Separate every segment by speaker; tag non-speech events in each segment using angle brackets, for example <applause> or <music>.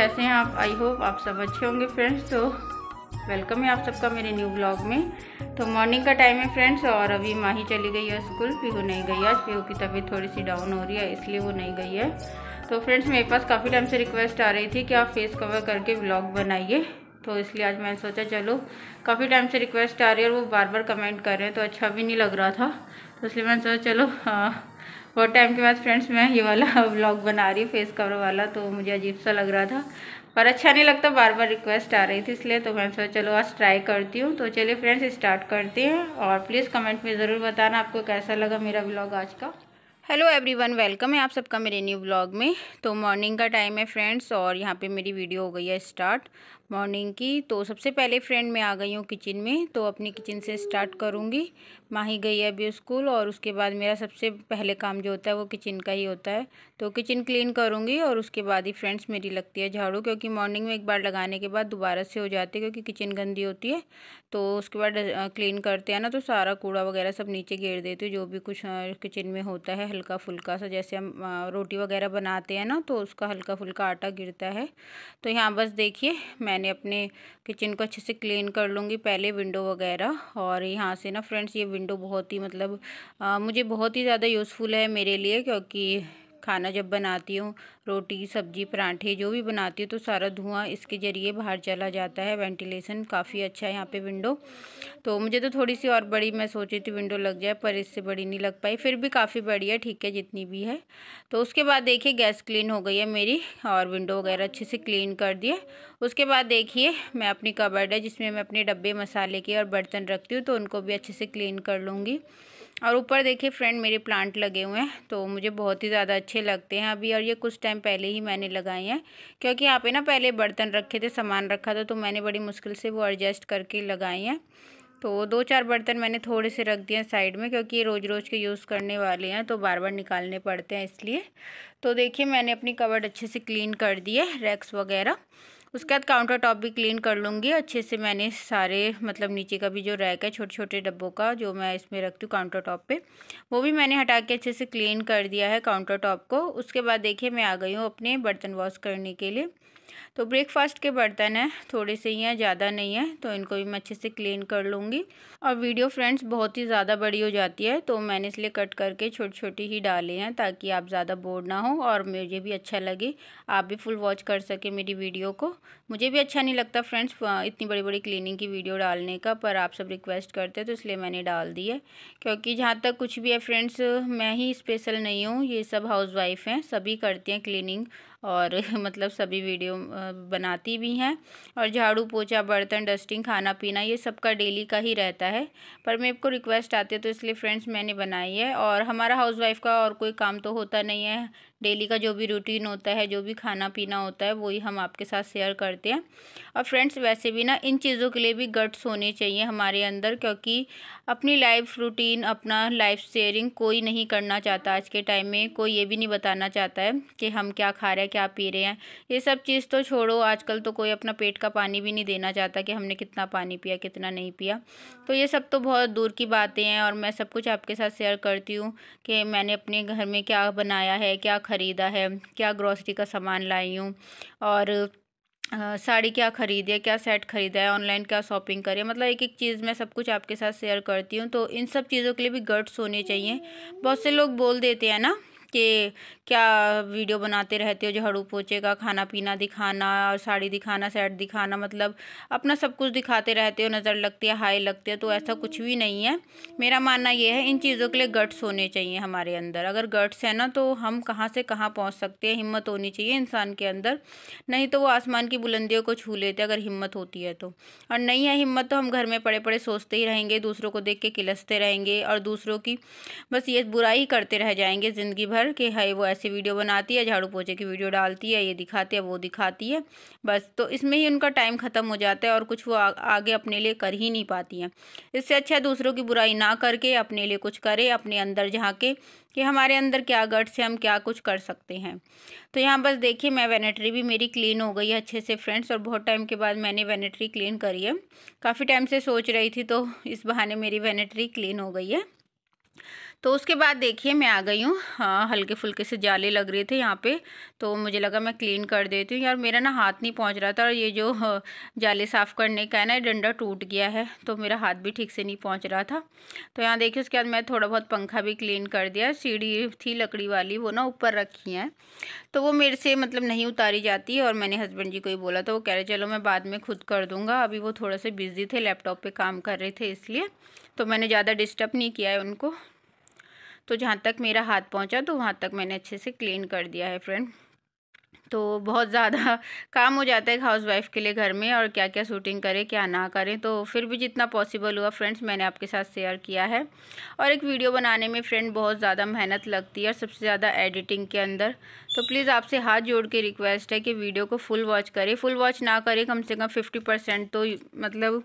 Speaker 1: कैसे हैं आप आई होप आप सब अच्छे होंगे फ्रेंड्स तो वेलकम है आप सबका मेरे न्यू ब्लॉग में तो मॉर्निंग का टाइम है फ्रेंड्स और अभी माही चली गई है स्कूल पीहू नहीं गई आज पीहू की तबीयत थोड़ी सी डाउन हो रही है इसलिए वो नहीं गई है तो फ्रेंड्स मेरे पास काफ़ी टाइम से रिक्वेस्ट आ रही थी कि आप फेस कवर करके ब्लॉग बनाइए तो इसलिए आज मैंने सोचा चलो काफ़ी टाइम से रिक्वेस्ट आ रही है और वो बार बार कमेंट कर रहे हैं तो अच्छा भी नहीं लग रहा था तो इसलिए मैंने सोचा चलो हाँ, बहुत टाइम के बाद फ्रेंड्स मैं ये वाला ब्लॉग <laughs> बना रही हूँ फेस कवर वाला तो मुझे अजीब सा लग रहा था पर अच्छा नहीं लगता बार बार रिक्वेस्ट आ रही थी इसलिए तो मैं सोचा चलो आज ट्राई करती हूँ तो चलिए फ्रेंड्स स्टार्ट करते हैं और प्लीज़ कमेंट में ज़रूर बताना आपको कैसा लगा मेरा ब्लॉग आज का हेलो एवरीवन वेलकम है आप सबका मेरे न्यू ब्लॉग में तो मॉर्निंग का टाइम है फ्रेंड्स और यहाँ पे मेरी वीडियो हो गई है स्टार्ट मॉर्निंग की तो सबसे पहले फ्रेंड मैं आ गई हूँ किचन में तो अपनी किचन से स्टार्ट करूँगी माही गई है अभी स्कूल और उसके बाद मेरा सबसे पहले काम जो होता है वो किचन का ही होता है तो किचन क्लीन करूँगी और उसके बाद ही फ्रेंड्स मेरी लगती है झाड़ू क्योंकि मॉर्निंग में एक बार लगाने के बाद दोबारा से हो जाती है क्योंकि किचन गंदी होती है तो उसके बाद क्लीन करते हैं ना तो सारा कूड़ा वगैरह सब नीचे घेर देती हूँ जो भी कुछ किचन में होता है हल्का फुल्का सा जैसे हम रोटी वगैरह बनाते हैं ना तो उसका हल्का फुल्का आटा गिरता है तो यहाँ बस देखिए मैं मैंने अपने किचन को अच्छे से क्लीन कर लूँगी पहले विंडो वगैरह और यहाँ से ना फ्रेंड्स ये विंडो बहुत ही मतलब आ, मुझे बहुत ही ज़्यादा यूज़फुल है मेरे लिए क्योंकि खाना जब बनाती हूँ रोटी सब्जी पराठे जो भी बनाती हूँ तो सारा धुआं इसके ज़रिए बाहर चला जाता है वेंटिलेशन काफ़ी अच्छा है यहाँ पे विंडो तो मुझे तो थोड़ी सी और बड़ी मैं सोची थी विंडो लग जाए पर इससे बड़ी नहीं लग पाई फिर भी काफ़ी बड़ी है ठीक है जितनी भी है तो उसके बाद देखिए गैस क्लीन हो गई है मेरी और विंडो वगैरह अच्छे से क्लीन कर दिए उसके बाद देखिए मैं अपनी कबर्ड है जिसमें मैं अपने डब्बे मसाले के और बर्तन रखती हूँ तो उनको भी अच्छे से क्लीन कर लूँगी और ऊपर देखिए फ्रेंड मेरे प्लांट लगे हुए हैं तो मुझे बहुत ही ज़्यादा अच्छे लगते हैं अभी और ये कुछ टाइम पहले ही मैंने लगाए हैं क्योंकि यहाँ पे ना पहले बर्तन रखे थे सामान रखा था तो मैंने बड़ी मुश्किल से वो एडजस्ट करके लगाए हैं तो दो चार बर्तन मैंने थोड़े से रख दिए साइड में क्योंकि ये रोज़ रोज़ के यूज़ करने वाले हैं तो बार बार निकालने पड़ते हैं इसलिए तो देखिए मैंने अपनी कवर्ड अच्छे से क्लीन कर दी है रैक्स वगैरह उसके बाद काउंटर टॉप भी क्लीन कर लूँगी अच्छे से मैंने सारे मतलब नीचे का भी जो रैक है छोटे छोटे डब्बों का जो मैं इसमें रखती हूँ काउंटर टॉप पर वो भी मैंने हटा के अच्छे से क्लीन कर दिया है काउंटर टॉप को उसके बाद देखिए मैं आ गई हूँ अपने बर्तन वॉश करने के लिए तो ब्रेकफास्ट के बर्तन हैं थोड़े से ही हैं ज़्यादा नहीं है तो इनको भी मैं अच्छे से क्लीन कर लूँगी और वीडियो फ्रेंड्स बहुत ही ज़्यादा बड़ी हो जाती है तो मैंने इसलिए कट करके छोटी छोटी ही डाले हैं ताकि आप ज़्यादा बोर ना हो और मुझे भी अच्छा लगे आप भी फुल वॉच कर सके मेरी वीडियो को मुझे भी अच्छा नहीं लगता फ्रेंड्स इतनी बड़ी बड़ी क्लीनिंग की वीडियो डालने का पर आप सब रिक्वेस्ट करते तो इसलिए मैंने डाल दी है क्योंकि जहाँ तक कुछ भी है फ्रेंड्स मैं ही स्पेशल नहीं हूँ ये सब हाउस हैं सभी करती हैं क्लीनिंग और <laughs> मतलब सभी वीडियो बनाती भी हैं और झाड़ू पोछा बर्तन डस्टिंग खाना पीना ये सबका डेली का ही रहता है पर मेरे को रिक्वेस्ट आती है तो इसलिए फ्रेंड्स मैंने बनाई है और हमारा हाउसवाइफ का और कोई काम तो होता नहीं है डेली का जो भी रूटीन होता है जो भी खाना पीना होता है वही हम आपके साथ शेयर करते हैं और फ्रेंड्स वैसे भी ना इन चीज़ों के लिए भी गट्स होने चाहिए हमारे अंदर क्योंकि अपनी लाइफ रूटीन अपना लाइफ शेयरिंग कोई नहीं करना चाहता आज के टाइम में कोई ये भी नहीं बताना चाहता है कि हम क्या खा रहे हैं क्या पी रहे हैं ये सब चीज़ तो छोड़ो आजकल तो कोई अपना पेट का पानी भी नहीं देना चाहता कि हमने कितना पानी पिया कितना नहीं पिया तो ये सब तो बहुत दूर की बातें हैं और मैं सब कुछ आपके साथ शेयर करती हूँ कि मैंने अपने घर में क्या बनाया है क्या ख़रीदा है क्या ग्रॉसरी का सामान लाई हूँ और साड़ी क्या ख़रीदी है क्या सेट ख़रीदा है ऑनलाइन क्या शॉपिंग करें मतलब एक एक चीज़ मैं सब कुछ आपके साथ शेयर करती हूँ तो इन सब चीज़ों के लिए भी गट्स होने चाहिए बहुत से लोग बोल देते हैं ना के क्या वीडियो बनाते रहते हो झाड़ू पोछे का खाना पीना दिखाना और साड़ी दिखाना सेट दिखाना मतलब अपना सब कुछ दिखाते रहते हो नज़र लगती है हाई लगती है तो ऐसा कुछ भी नहीं है मेरा मानना यह है इन चीज़ों के लिए गट्स होने चाहिए हमारे अंदर अगर गट्स है ना तो हम कहाँ से कहाँ पहुँच सकते हैं हिम्मत होनी चाहिए इंसान के अंदर नहीं तो वो आसमान की बुलंदियों को छू लेते अगर हिम्मत होती है तो और नहीं है हिम्मत तो हम घर में पड़े पड़े सोचते ही रहेंगे दूसरों को देख के किलसते रहेंगे और दूसरों की बस ये बुराई करते रह जाएंगे ज़िंदगी भर घर के है वो ऐसे वीडियो बनाती है झाड़ू पोछे की वीडियो डालती है ये दिखाती है वो दिखाती है बस तो इसमें ही उनका टाइम ख़त्म हो जाता है और कुछ वो आ, आगे अपने लिए कर ही नहीं पाती हैं इससे अच्छा है दूसरों की बुराई ना करके अपने लिए कुछ करें अपने अंदर झाँके कि हमारे अंदर क्या गट्स से हम क्या कुछ कर सकते हैं तो यहाँ बस देखिए मैं वेनेटरी भी मेरी क्लीन हो गई है अच्छे से फ्रेंड्स और बहुत टाइम के बाद मैंने वेनेटरी क्लीन करी है काफ़ी टाइम से सोच रही थी तो इस बहाने मेरी वेनेटरी क्लीन हो गई है तो उसके बाद देखिए मैं आ गई हूँ हाँ, हल्के फुल्के से जाले लग रहे थे यहाँ पे तो मुझे लगा मैं क्लीन कर देती हूँ यार मेरा ना हाथ नहीं पहुँच रहा था और ये जो हाँ, जाले साफ़ करने का है ना डंडा टूट गया है तो मेरा हाथ भी ठीक से नहीं पहुँच रहा था तो यहाँ देखिए उसके बाद मैं थोड़ा बहुत पंखा भी क्लीन कर दिया सीढ़ी थी लकड़ी वाली वो ना ऊपर रखी हैं तो वो मेरे से मतलब नहीं उतारी जाती और मैंने हस्बैंड जी को ही बोला तो वो कह रहे चलो मैं बाद में खुद कर दूँगा अभी वो थोड़ा से बिज़ी थे लैपटॉप पर काम कर रहे थे इसलिए तो मैंने ज़्यादा डिस्टर्ब नहीं किया है उनको तो जहाँ तक मेरा हाथ पहुँचा तो वहाँ तक मैंने अच्छे से क्लीन कर दिया है फ्रेंड तो बहुत ज़्यादा <laughs> काम हो जाता है हाउस वाइफ के लिए घर में और क्या क्या शूटिंग करें क्या ना करें तो फिर भी जितना पॉसिबल हुआ फ्रेंड्स मैंने आपके साथ शेयर किया है और एक वीडियो बनाने में फ्रेंड बहुत ज़्यादा मेहनत लगती है और सबसे ज़्यादा एडिटिंग के अंदर तो प्लीज़ आपसे हाथ जोड़ के रिक्वेस्ट है कि वीडियो को फुल वॉच करें फुल वॉच ना करें कम से कम फिफ्टी परसेंट तो मतलब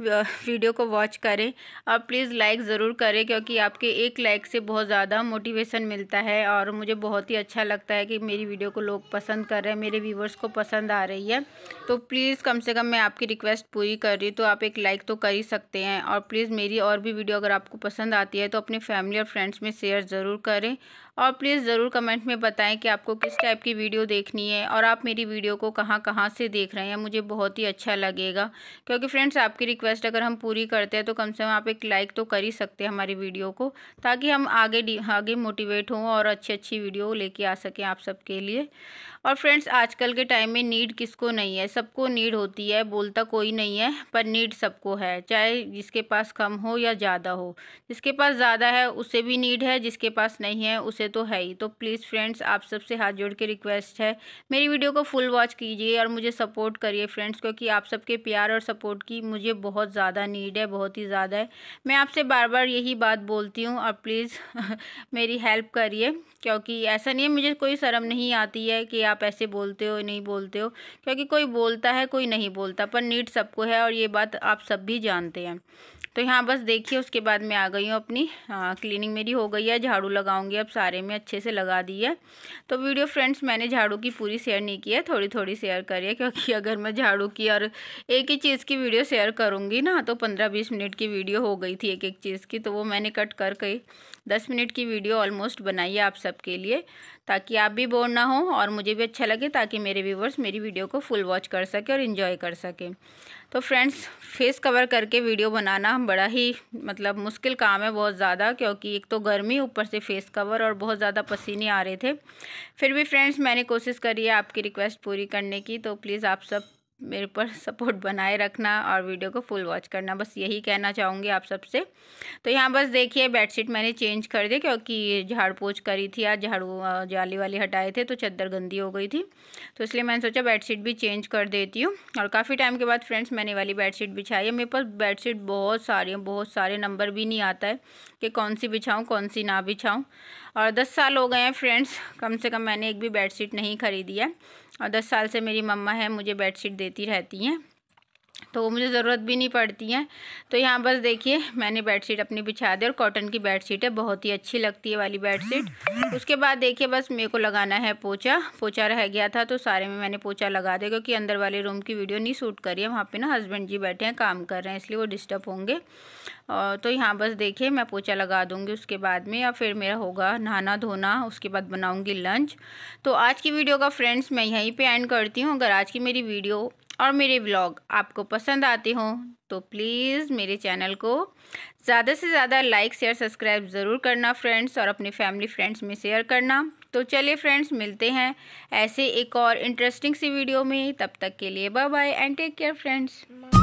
Speaker 1: वीडियो को वॉच करें और प्लीज़ लाइक ज़रूर करें क्योंकि आपके एक लाइक से बहुत ज़्यादा मोटिवेशन मिलता है और मुझे बहुत ही अच्छा लगता है कि मेरी वीडियो को लोग पसंद कर रहे हैं मेरे व्यूवर्स को पसंद आ रही है तो प्लीज़ कम से कम मैं आपकी रिक्वेस्ट पूरी कर रही हूँ तो आप एक लाइक तो कर ही सकते हैं और प्लीज़ मेरी और भी वीडियो अगर आपको पसंद आती है तो अपने फैमिली और फ्रेंड्स में शेयर ज़रूर करें और प्लीज़ ज़रूर कमेंट में बताएं कि आपको किस टाइप की वीडियो देखनी है और आप मेरी वीडियो को कहाँ कहाँ से देख रहे हैं मुझे बहुत ही अच्छा लगेगा क्योंकि फ्रेंड्स आपकी रिक्वेस्ट अगर हम पूरी करते हैं तो कम से कम आप एक लाइक तो कर ही सकते हैं हमारी वीडियो को ताकि हम आगे आगे मोटिवेट हों और अच्छी अच्छी वीडियो लेके आ सकें आप सबके लिए और फ्रेंड्स आजकल के टाइम में नीड किसको नहीं है सबको नीड होती है बोलता कोई नहीं है पर नीड सबको है चाहे जिसके पास कम हो या ज़्यादा हो जिसके पास ज़्यादा है उसे भी नीड है जिसके पास नहीं है उसे तो है ही तो प्लीज़ फ्रेंड्स आप सबसे हाथ जोड़ के रिक्वेस्ट है मेरी वीडियो को फुल वॉच कीजिए और मुझे सपोर्ट करिए फ्रेंड्स क्योंकि आप सबके प्यार और सपोर्ट की मुझे बहुत ज़्यादा नीड है बहुत ही ज़्यादा है मैं आपसे बार बार यही बात बोलती हूँ और प्लीज़ <laughs> मेरी हेल्प करिए क्योंकि ऐसा नहीं है मुझे कोई शर्म नहीं आती है कि आप आप ऐसे बोलते हो नहीं बोलते हो क्योंकि कोई बोलता है कोई नहीं बोलता पर नीड सबको है और ये बात आप सब भी जानते हैं तो यहाँ बस देखिए उसके बाद मैं आ गई हूँ अपनी आ, क्लीनिंग मेरी हो गई है झाड़ू लगाऊंगी अब सारे में अच्छे से लगा दी है तो वीडियो फ्रेंड्स मैंने झाड़ू की पूरी शेयर नहीं की है थोड़ी थोड़ी शेयर करी है क्योंकि अगर मैं झाड़ू की और एक ही चीज़ की वीडियो शेयर करूँगी ना तो पंद्रह बीस मिनट की वीडियो हो गई थी एक एक चीज़ की तो वो मैंने कट कर दस मिनट की वीडियो ऑलमोस्ट बनाई है आप सबके लिए ताकि आप भी बोर ना हो और मुझे भी अच्छा लगे ताकि मेरे व्यूवर्स मेरी वीडियो को फुल वॉच कर सके और इन्जॉय कर सके तो फ्रेंड्स फेस कवर करके वीडियो बनाना बड़ा ही मतलब मुश्किल काम है बहुत ज़्यादा क्योंकि एक तो गर्मी ऊपर से फेस कवर और बहुत ज़्यादा पसीने आ रहे थे फिर भी फ्रेंड्स मैंने कोशिश करी है आपकी रिक्वेस्ट पूरी करने की तो प्लीज़ आप सब मेरे पर <laughs> सपोर्ट बनाए रखना और वीडियो को फुल वॉच करना बस यही कहना चाहूँगी आप सबसे तो यहाँ बस देखिए बेडशीट मैंने चेंज कर दी क्योंकि झाड़ पोछ करी थी आज झाड़ू जाली वाली हटाए थे तो चद्दर गंदी हो गई थी तो इसलिए मैंने सोचा बेडशीट भी चेंज कर देती हूँ और काफ़ी टाइम के बाद फ्रेंड्स मैंने वाली बेडशीट बिछाई है मेरे पास बेडशीट बहुत सारी हैं बहुत सारे नंबर भी नहीं आता है कि कौन सी बिछाऊँ कौन सी ना बिछाऊँ और दस साल हो गए हैं फ्रेंड्स कम से कम मैंने एक भी बेडशीट नहीं खरीदी है और दस साल से मेरी मम्मा है मुझे बेडशीट देती रहती हैं तो वो मुझे ज़रूरत भी नहीं पड़ती है तो यहाँ बस देखिए मैंने बेडशीट अपनी बिछा दी और कॉटन की बेडशीट है बहुत ही अच्छी लगती है वाली बेडशीट उसके बाद देखिए बस मेरे को लगाना है पोचा पोचा रह गया था तो सारे में मैंने पोचा लगा दिया क्योंकि अंदर वाले रूम की वीडियो नहीं सूट करी है वहाँ पर ना हस्बैंड जी बैठे हैं काम कर रहे हैं इसलिए वो डिस्टर्ब होंगे और तो यहाँ बस देखिए मैं पोचा लगा दूँगी उसके बाद में या फिर मेरा होगा नहाना धोना उसके बाद बनाऊँगी लंच तो आज की वीडियो का फ्रेंड्स मैं यहीं पर एंड करती हूँ अगर आज की मेरी वीडियो और मेरे ब्लॉग आपको पसंद आते हों तो प्लीज़ मेरे चैनल को ज़्यादा से ज़्यादा लाइक शेयर सब्सक्राइब ज़रूर करना फ्रेंड्स और अपने फैमिली फ्रेंड्स में शेयर करना तो चलिए फ्रेंड्स मिलते हैं ऐसे एक और इंटरेस्टिंग सी वीडियो में तब तक के लिए bye bye and take care friends